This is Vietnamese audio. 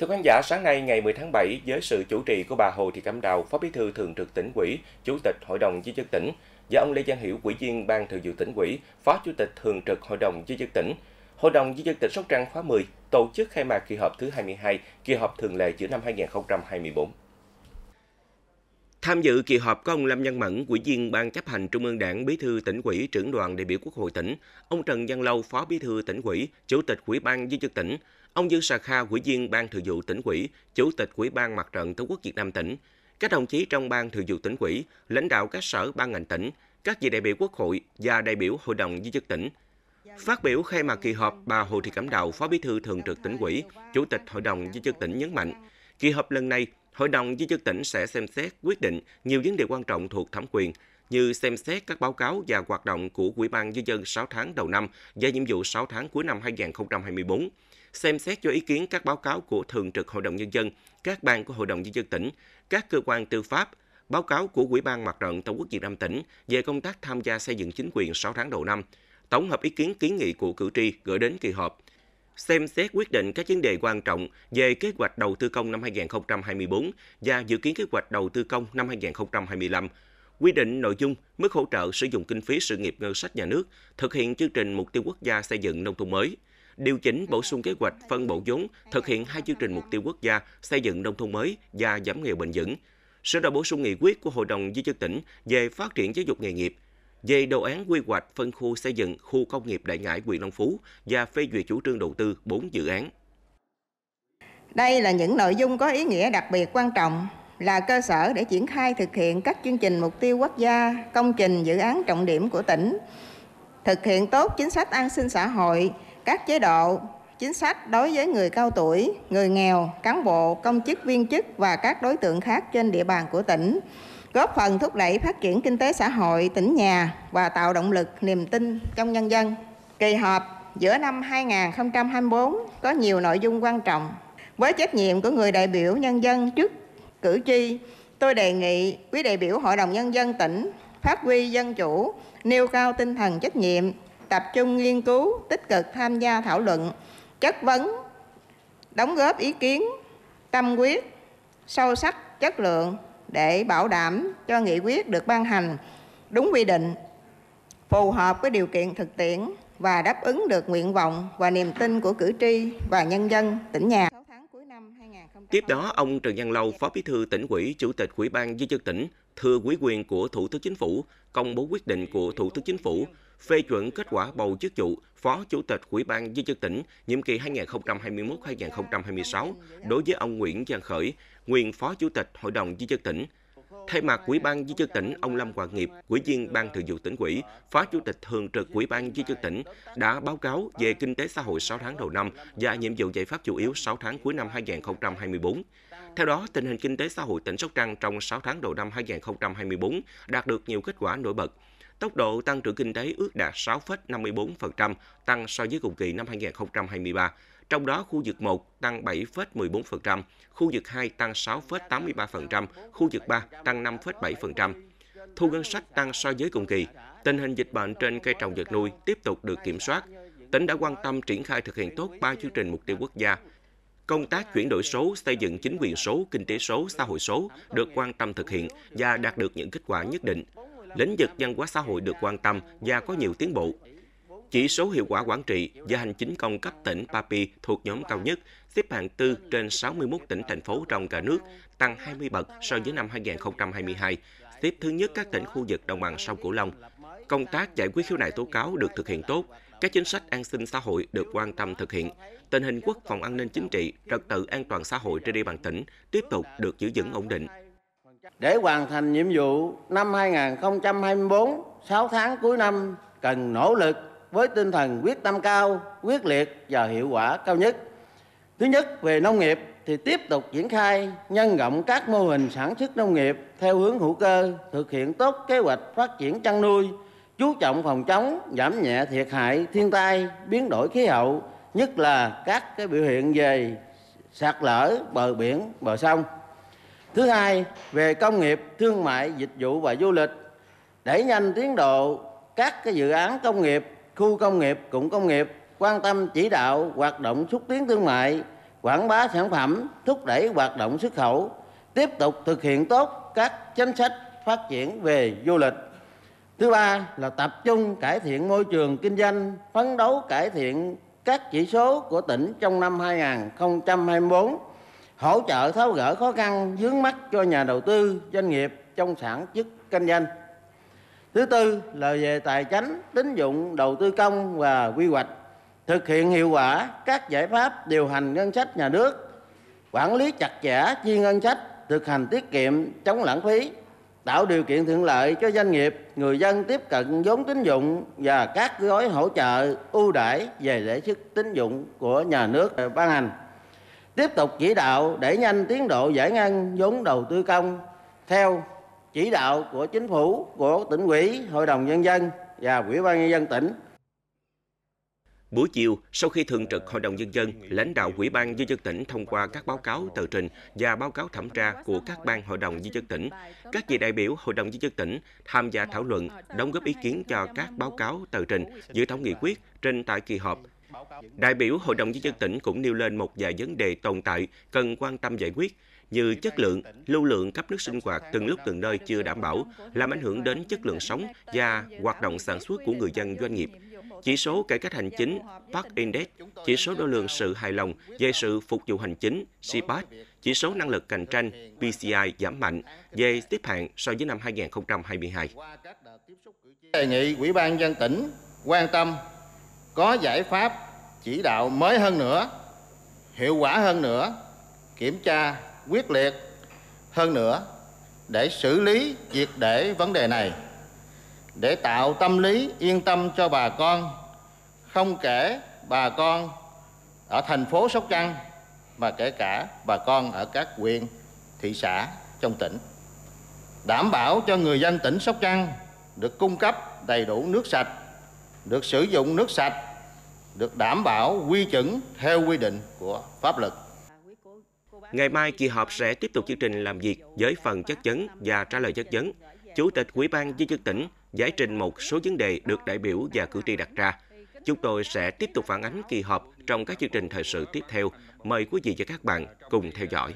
Thưa khán giả, sáng nay ngày 10 tháng 7, với sự chủ trì của bà Hồ Thị Cẩm Đào, Phó Bí thư Thường trực tỉnh ủy, Chủ tịch Hội đồng nhân dân tỉnh và ông Lê Giang Hiểu, Ủy viên Ban Thường vụ tỉnh ủy, Phó Chủ tịch Thường trực Hội đồng nhân dân tỉnh, Hội đồng nhân dân tỉnh Sóc Trăng khóa 10 tổ chức khai mạc kỳ họp thứ 22, kỳ họp thường lệ giữa năm 2024. Tham dự kỳ họp có ông Lâm Văn Mẫn, Ủy viên Ban chấp hành Trung ương Đảng, Bí thư tỉnh ủy, trưởng đoàn đại biểu Quốc hội tỉnh, ông Trần Văn Lâu, Phó Bí thư tỉnh ủy, Chủ tịch Ủy ban dân dân tỉnh, ông Dương Sà Kha, Ủy viên Ban thường vụ tỉnh ủy, Chủ tịch Ủy ban Mặt trận Tổ quốc Việt Nam tỉnh, các đồng chí trong Ban thường vụ tỉnh ủy, lãnh đạo các sở ban ngành tỉnh, các vị đại biểu Quốc hội và đại biểu Hội đồng nhân dân tỉnh. Phát biểu khai mạc kỳ họp, bà Hồ Thị Cẩm Đào, Phó Bí thư Thường trực tỉnh ủy, Chủ tịch Hội đồng nhân dân tỉnh nhấn mạnh, kỳ họp lần này Hội đồng Di dân tỉnh sẽ xem xét quyết định nhiều vấn đề quan trọng thuộc thẩm quyền, như xem xét các báo cáo và hoạt động của Ủy ban Nhân dân 6 tháng đầu năm và nhiệm vụ 6 tháng cuối năm 2024, xem xét cho ý kiến các báo cáo của Thường trực Hội đồng Nhân dân, các ban của Hội đồng Nhân dân tỉnh, các cơ quan tư pháp, báo cáo của Ủy ban Mặt trận Tổ quốc Việt Nam tỉnh về công tác tham gia xây dựng chính quyền 6 tháng đầu năm, tổng hợp ý kiến kiến nghị của cử tri gửi đến kỳ họp, xem xét quyết định các vấn đề quan trọng về kế hoạch đầu tư công năm 2024 và dự kiến kế hoạch đầu tư công năm 2025, quy định nội dung mức hỗ trợ sử dụng kinh phí sự nghiệp ngân sách nhà nước thực hiện chương trình mục tiêu quốc gia xây dựng nông thôn mới, điều chỉnh bổ sung kế hoạch phân bổ vốn thực hiện hai chương trình mục tiêu quốc gia xây dựng nông thôn mới và giảm nghèo bền vững, sửa đổi bổ sung nghị quyết của Hội đồng Di dân tỉnh về phát triển giáo dục nghề nghiệp – về đồ án quy hoạch phân khu xây dựng khu công nghiệp Đại Ngãi, huyện Long Phú và phê duyệt chủ trương đầu tư 4 dự án. Đây là những nội dung có ý nghĩa đặc biệt quan trọng là cơ sở để triển khai thực hiện các chương trình mục tiêu quốc gia, công trình dự án trọng điểm của tỉnh, thực hiện tốt chính sách an sinh xã hội, các chế độ, chính sách đối với người cao tuổi, người nghèo, cán bộ, công chức viên chức và các đối tượng khác trên địa bàn của tỉnh góp phần thúc đẩy phát triển kinh tế xã hội tỉnh nhà và tạo động lực niềm tin trong nhân dân. Kỳ họp giữa năm 2024 có nhiều nội dung quan trọng. Với trách nhiệm của người đại biểu nhân dân trước cử tri, tôi đề nghị quý đại biểu Hội đồng Nhân dân tỉnh phát huy dân chủ, nêu cao tinh thần trách nhiệm, tập trung nghiên cứu, tích cực tham gia thảo luận, chất vấn, đóng góp ý kiến, tâm quyết, sâu sắc, chất lượng để bảo đảm cho nghị quyết được ban hành đúng quy định, phù hợp với điều kiện thực tiễn và đáp ứng được nguyện vọng và niềm tin của cử tri và nhân dân tỉnh nhà. Tiếp đó, ông Trần Văn Lâu, Phó Bí thư tỉnh ủy, Chủ tịch Ủy ban nhân dân tỉnh, thưa quý quyền của Thủ tướng Chính phủ, công bố quyết định của Thủ tướng Chính phủ phê chuẩn kết quả bầu chức vụ Phó Chủ tịch Ủy ban nhân dân tỉnh nhiệm kỳ 2021-2026 đối với ông Nguyễn Văn Khởi, nguyên Phó Chủ tịch Hội đồng Di dân tỉnh. Thay mặt Ủy ban Di dân tỉnh, ông Lâm Hoàng Nghiệp, Ủy viên Ban Thường vụ tỉnh ủy, Phó Chủ tịch Thường trực Ủy ban Di dân tỉnh đã báo cáo về kinh tế xã hội 6 tháng đầu năm và nhiệm vụ giải pháp chủ yếu 6 tháng cuối năm 2024. Theo đó, tình hình kinh tế xã hội tỉnh Sóc Trăng trong 6 tháng đầu năm 2024 đạt được nhiều kết quả nổi bật. Tốc độ tăng trưởng kinh tế ước đạt 6,54%, tăng so với cùng kỳ năm 2023. Trong đó, khu vực 1 tăng 7,14%, khu vực 2 tăng 6,83%, khu vực 3 tăng 5,7%. Thu ngân sách tăng so với cùng kỳ. Tình hình dịch bệnh trên cây trồng vật nuôi tiếp tục được kiểm soát. Tỉnh đã quan tâm triển khai thực hiện tốt 3 chương trình mục tiêu quốc gia. Công tác chuyển đổi số, xây dựng chính quyền số, kinh tế số, xã hội số được quan tâm thực hiện và đạt được những kết quả nhất định lĩnh vực văn hóa xã hội được quan tâm và có nhiều tiến bộ. Chỉ số hiệu quả quản trị và hành chính công cấp tỉnh Papi thuộc nhóm cao nhất, xếp hạng tư trên 61 tỉnh thành phố trong cả nước, tăng 20 bậc so với năm 2022, xếp thứ nhất các tỉnh khu vực đồng bằng sông Cửu Long. Công tác giải quyết khiếu nại tố cáo được thực hiện tốt, các chính sách an sinh xã hội được quan tâm thực hiện. Tình hình quốc phòng an ninh chính trị, trật tự an toàn xã hội trên địa bàn tỉnh tiếp tục được giữ vững ổn định. Để hoàn thành nhiệm vụ năm 2024, 6 tháng cuối năm cần nỗ lực với tinh thần quyết tâm cao, quyết liệt và hiệu quả cao nhất. Thứ nhất, về nông nghiệp thì tiếp tục triển khai nhân rộng các mô hình sản xuất nông nghiệp theo hướng hữu cơ, thực hiện tốt kế hoạch phát triển chăn nuôi, chú trọng phòng chống, giảm nhẹ thiệt hại thiên tai, biến đổi khí hậu, nhất là các cái biểu hiện về sạt lở bờ biển, bờ sông. Thứ hai, về công nghiệp, thương mại, dịch vụ và du lịch, đẩy nhanh tiến độ các cái dự án công nghiệp khu công nghiệp, cụm công nghiệp, quan tâm chỉ đạo hoạt động xúc tiến thương mại, quảng bá sản phẩm, thúc đẩy hoạt động xuất khẩu, tiếp tục thực hiện tốt các chính sách phát triển về du lịch. Thứ ba là tập trung cải thiện môi trường kinh doanh, phấn đấu cải thiện các chỉ số của tỉnh trong năm 2024, hỗ trợ tháo gỡ khó khăn vướng mắt cho nhà đầu tư, doanh nghiệp trong sản xuất kinh doanh thứ tư là về tài chính tín dụng đầu tư công và quy hoạch thực hiện hiệu quả các giải pháp điều hành ngân sách nhà nước quản lý chặt chẽ chi ngân sách thực hành tiết kiệm chống lãng phí tạo điều kiện thuận lợi cho doanh nghiệp người dân tiếp cận vốn tín dụng và các gói hỗ trợ ưu đãi về lãi suất tín dụng của nhà nước ban hành tiếp tục chỉ đạo đẩy nhanh tiến độ giải ngân vốn đầu tư công theo chỉ đạo của chính phủ, của tỉnh ủy, hội đồng nhân dân và ủy ban nhân dân tỉnh. Buổi chiều, sau khi thường trực Hội đồng Nhân dân, lãnh đạo Ủy ban Nhân dân tỉnh thông qua các báo cáo tờ trình và báo cáo thẩm tra của các ban Hội đồng Nhân dân tỉnh, các vị đại biểu Hội đồng Nhân dân tỉnh tham gia thảo luận, đóng góp ý kiến cho các báo cáo tờ trình, dự thảo nghị quyết trên tại kỳ họp Đại biểu Hội đồng Nhân dân tỉnh cũng nêu lên một vài vấn đề tồn tại cần quan tâm giải quyết, như chất lượng, lưu lượng cấp nước sinh hoạt từng lúc từng nơi chưa đảm bảo, làm ảnh hưởng đến chất lượng sống và hoạt động sản xuất của người dân doanh nghiệp. Chỉ số cải cách hành chính Park Index, chỉ số đo lường sự hài lòng về sự phục vụ hành chính CPAS, chỉ số năng lực cạnh tranh PCI giảm mạnh về tiếp hạng so với năm 2022. Đề nghị Ủy ban dân tỉnh quan tâm có giải pháp chỉ đạo mới hơn nữa, hiệu quả hơn nữa, kiểm tra quyết liệt hơn nữa để xử lý triệt để vấn đề này để tạo tâm lý yên tâm cho bà con không kể bà con ở thành phố Sóc Trăng mà kể cả bà con ở các huyện, thị xã trong tỉnh. Đảm bảo cho người dân tỉnh Sóc Trăng được cung cấp đầy đủ nước sạch, được sử dụng nước sạch, được đảm bảo quy chuẩn theo quy định của pháp luật. Ngày mai kỳ họp sẽ tiếp tục chương trình làm việc với phần chất vấn và trả lời chất vấn. Chủ tịch Ủy ban nhân dân tỉnh giải trình một số vấn đề được đại biểu và cử tri đặt ra. Chúng tôi sẽ tiếp tục phản ánh kỳ họp trong các chương trình thời sự tiếp theo. Mời quý vị và các bạn cùng theo dõi.